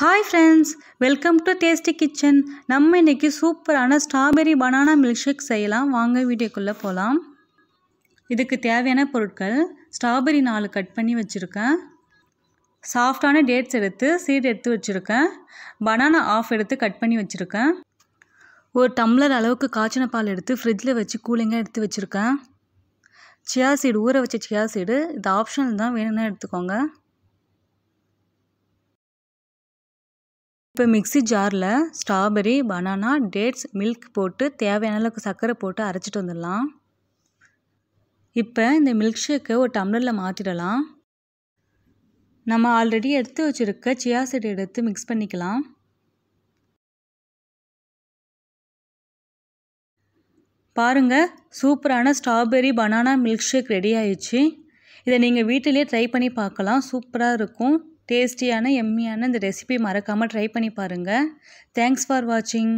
hi friends welcome to tasty kitchen நம்ம இன்றைக்கி சூப்பரான ஸ்ட்ராபெரி பனானா மில்க் ஷேக் செய்யலாம் வாங்க வீடியோக்குள்ளே போகலாம் இதுக்கு தேவையான பொருட்கள் ஸ்ட்ராபெரி நாலு கட் பண்ணி வச்சுருக்கேன் சாஃப்டான டேட்ஸ் எடுத்து சீட் எடுத்து வச்சுருக்கேன் பனானா ஆஃப் எடுத்து கட் பண்ணி வச்சுருக்கேன் ஒரு டம்ளர் அளவுக்கு காய்ச்சின பால் எடுத்து ஃப்ரிட்ஜில் வச்சு கூலிங்காக எடுத்து வச்சுருக்கேன் சியா சீடு ஊற வச்ச சியா சீடு இது ஆப்ஷனல் தான் வேணும்னா எடுத்துக்கோங்க இப்போ மிக்சி ஜாரில் ஸ்ட்ராபெரி பனானா டேட்ஸ் மில்க் போட்டு தேவையான அளவுக்கு சர்க்கரை போட்டு அரைச்சிட்டு வந்துடலாம் இப்போ இந்த மில்க் ஷேக்கை ஒரு டம்ளரில் மாற்றிடலாம் நம்ம ஆல்ரெடி எடுத்து வச்சுருக்க சியா சீட் எடுத்து மிக்ஸ் பண்ணிக்கலாம் பாருங்கள் சூப்பரான strawberry banana milk shake ready ஆயிடுச்சு இதை நீங்கள் வீட்டிலே ட்ரை பண்ணி பார்க்கலாம் சூப்பராக இருக்கும் டேஸ்டியான எம்மியான இந்த ரெசிபி மறக்காமல் ட்ரை பண்ணி பாருங்கள் தேங்க்ஸ் ஃபார் வாட்சிங்